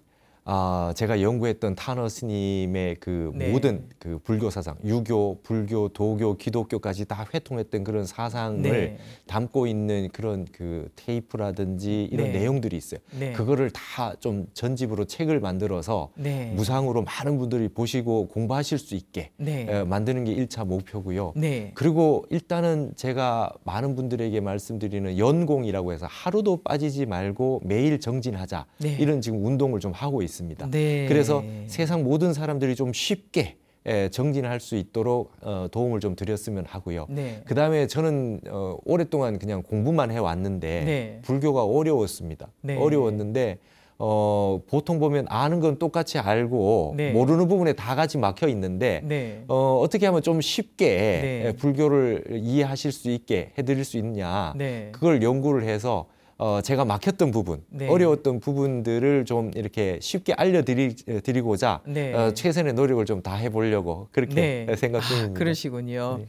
아, 제가 연구했던 타너 스님의 그 네. 모든 그 불교 사상, 유교, 불교, 도교, 기독교까지 다 회통했던 그런 사상을 네. 담고 있는 그런 그 테이프라든지 이런 네. 내용들이 있어요. 네. 그거를 다 좀 전집으로 책을 만들어서 네. 무상으로 많은 분들이 보시고 공부하실 수 있게 네. 에, 만드는 게일차 목표고요. 그리고 일단은 제가 많은 분들에게 말씀드리는 연공이라고 해서 하루도 빠지지 말고 매일 정진하자 이런 지금 운동을 좀 하고 있어요. 있습니다. 네. 그래서 세상 모든 사람들이 좀 쉽게 예, 정진할 수 있도록 어, 도움을 좀 드렸으면 하고요. 네. 그 다음에 저는 어, 오랫동안 그냥 공부만 해왔는데 네. 불교가 어려웠습니다. 네. 어려웠는데 어, 보통 보면 아는 건 똑같이 알고 네. 모르는 부분에 다 같이 막혀 있는데 네. 어, 어떻게 하면 좀 쉽게 네. 예, 불교를 이해하실 수 있게 해드릴 수 있냐 그걸 연구를 해서 어, 제가 막혔던 부분, 네. 어려웠던 부분들을 좀 이렇게 쉽게 알려드리고자 네. 어, 최선의 노력을 좀 다 해보려고 그렇게 네. 생각 중입니다. 아, 그러시군요. 네.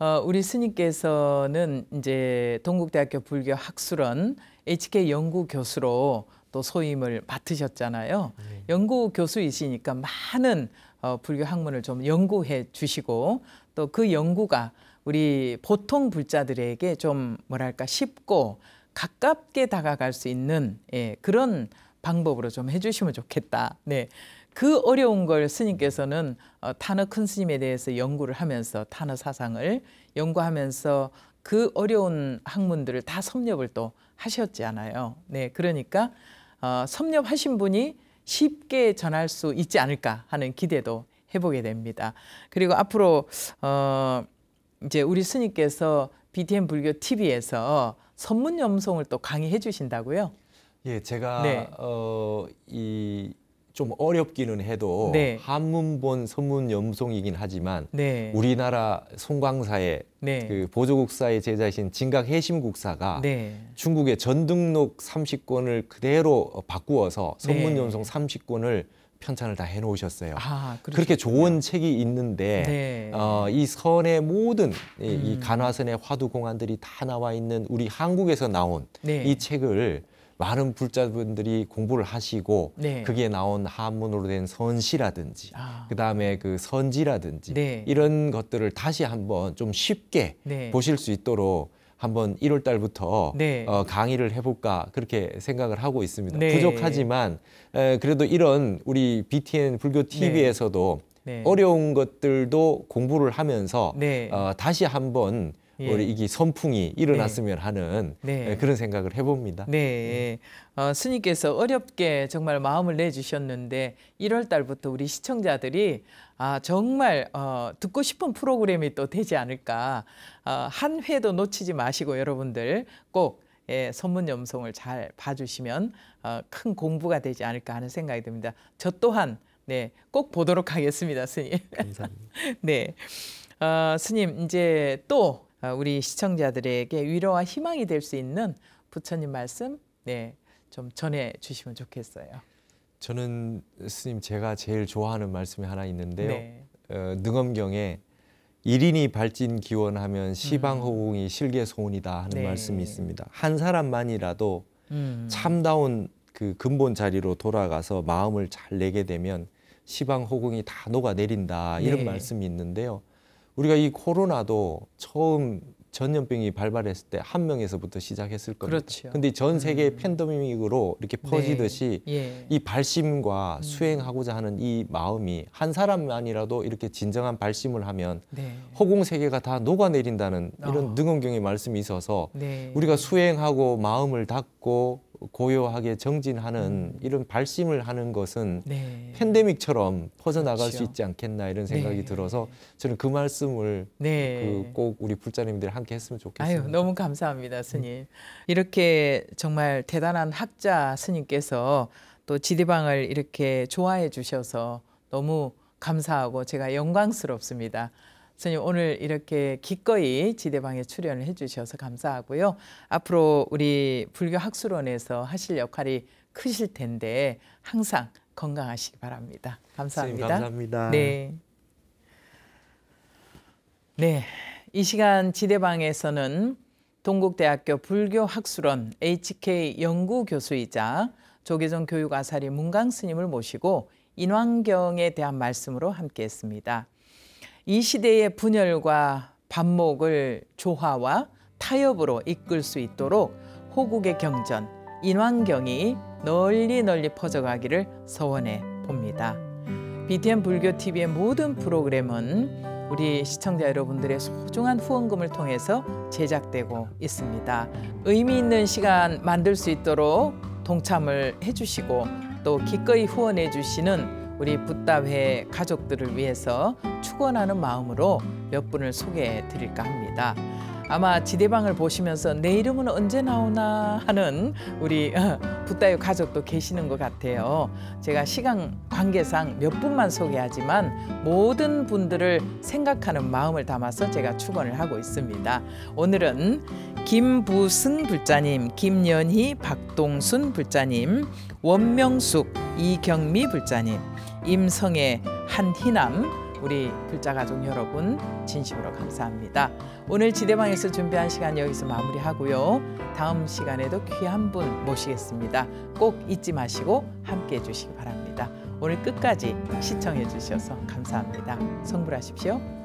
어, 우리 스님께서는 이제 동국대학교 불교학술원 HK 연구 교수로 또 소임을 맡으셨잖아요. 네. 연구 교수이시니까 많은 어, 불교 학문을 좀 연구해 주시고 또 그 연구가 우리 보통 불자들에게 좀 뭐랄까 쉽고 가깝게 다가갈 수 있는 예, 그런 방법으로 좀 해주시면 좋겠다. 네. 그 어려운 걸 스님께서는 어, 탄어 큰 스님에 대해서 연구를 하면서 탄어 사상을 연구하면서 그 어려운 학문들을 다 섭렵을 또 하셨지 않아요. 네, 그러니까 어, 섭렵하신 분이 쉽게 전할 수 있지 않을까 하는 기대도 해보게 됩니다. 그리고 앞으로 어, 이제 우리 스님께서 BTN 불교 TV에서 선문 염송을 또 강의해 주신다고요? 예, 제가 네. 어, 이 좀 어렵기는 해도 네. 한문본 선문 염송이긴 하지만 네. 우리나라 송광사의 네. 그 보조국사의 제자이신 진각 해심국사가 네. 중국의 전등록 30권을 그대로 바꾸어서 선문 네. 염송 30권을 편찬을 다 해놓으셨어요. 아, 그렇게 좋은 책이 있는데 네. 어, 이 선의 모든 이, 음. 이 간화선의 화두 공안들이 다 나와 있는 우리 한국에서 나온 네. 이 책을 많은 불자분들이 공부를 하시고 네. 그게 나온 한문으로 된 선시라든지 아. 그다음에 그 선지라든지 네. 이런 것들을 다시 한번 좀 쉽게 네. 보실 수 있도록 한번 1월 달부터 네. 어, 강의를 해볼까 그렇게 생각을 하고 있습니다. 네. 부족하지만 에, 그래도 이런 우리 BTN 불교 네. TV에서도 네. 어려운 것들도 공부를 하면서 네. 어, 다시 한번 예. 우리 이게 선풍이 일어났으면 네. 하는 네. 예, 그런 생각을 해봅니다. 네, 어, 스님께서 어렵게 정말 마음을 내주셨는데 1월 달부터 우리 시청자들이 아 정말 어, 듣고 싶은 프로그램이 또 되지 않을까 어, 한 회도 놓치지 마시고 여러분들 꼭 예, 선문 염송을 잘 봐주시면 어, 큰 공부가 되지 않을까 하는 생각이 듭니다. 저 또한 네, 꼭 보도록 하겠습니다, 스님. 감사합니다. 네. 어, 스님 이제 또 아, 우리 시청자들에게 위로와 희망이 될 수 있는 부처님 말씀 네, 좀 전해 주시면 좋겠어요. 저는 스님 제가 제일 좋아하는 말씀이 하나 있는데요. 네. 어, 능엄경에 일인이 발진 기원하면 음. 시방호공이 실개소원이다 하는 네. 말씀이 있습니다. 한 사람만이라도 음. 참다운 그 근본 자리로 돌아가서 마음을 잘 내게 되면 시방호공이 다 녹아내린다 이런 네. 말씀이 있는데요. 우리가 이 코로나도 처음 전염병이 발발했을 때 한 명에서부터 시작했을 겁니다. 그렇죠. 근데 전 세계 음. 팬데믹으로 이렇게 네. 퍼지듯이 네. 예. 이 발심과 음. 수행하고자 하는 이 마음이 한 사람만이라도 이렇게 진정한 발심을 하면 네. 허공 세계가 다 녹아내린다는 이런 어. 능원경의 말씀이 있어서 네. 우리가 수행하고 마음을 닫고 고요하게 정진하는 음. 이런 발심을 하는 것은 네. 팬데믹처럼 퍼져나갈 그렇죠. 수 있지 않겠나 이런 생각이 네. 들어서 저는 그 말씀을 네. 그꼭 우리 불자님들 함께 했으면 좋겠습니다. 아유, 너무 감사합니다, 스님. 음. 이렇게 정말 대단한 학자 스님께서 또 지디방을 이렇게 좋아해 주셔서 너무 감사하고 제가 영광스럽습니다. 선생님 오늘 이렇게 기꺼이 지대방에 출연을 해주셔서 감사하고요. 앞으로 우리 불교학술원에서 하실 역할이 크실 텐데 항상 건강하시기 바랍니다. 감사합니다. 감사합니다. 네. 네. 이 시간 지대방에서는 동국대학교 불교학술원 HK 연구교수이자 조계종 교육아사리 문강 스님을 모시고 인왕경에 대한 말씀으로 함께했습니다. 이 시대의 분열과 반목을 조화와 타협으로 이끌 수 있도록 호국의 경전 인왕경이 널리 널리 퍼져가기를 서원해 봅니다. BTN 불교 TV의 모든 프로그램은 우리 시청자 여러분들의 소중한 후원금을 통해서 제작되고 있습니다. 의미 있는 시간 만들 수 있도록 동참을 해주시고 또 기꺼이 후원해 주시는 우리 붓다회 가족들을 위해서 축원하는 마음으로 몇 분을 소개해 드릴까 합니다. 아마 지대방을 보시면서 내 이름은 언제 나오나 하는 우리 붓다요 가족도 계시는 것 같아요. 제가 시간 관계상 몇 분만 소개하지만 모든 분들을 생각하는 마음을 담아서 제가 축원을 하고 있습니다. 오늘은 김부승 불자님, 김연희, 박동순 불자님, 원명숙, 이경미 불자님, 임성의 한 희남 우리 글자 가족 여러분 진심으로 감사합니다. 오늘 지대방에서 준비한 시간 여기서 마무리하고요. 다음 시간에도 귀한 분 모시겠습니다. 꼭 잊지 마시고 함께해 주시기 바랍니다. 오늘 끝까지 시청해 주셔서 감사합니다. 성불하십시오.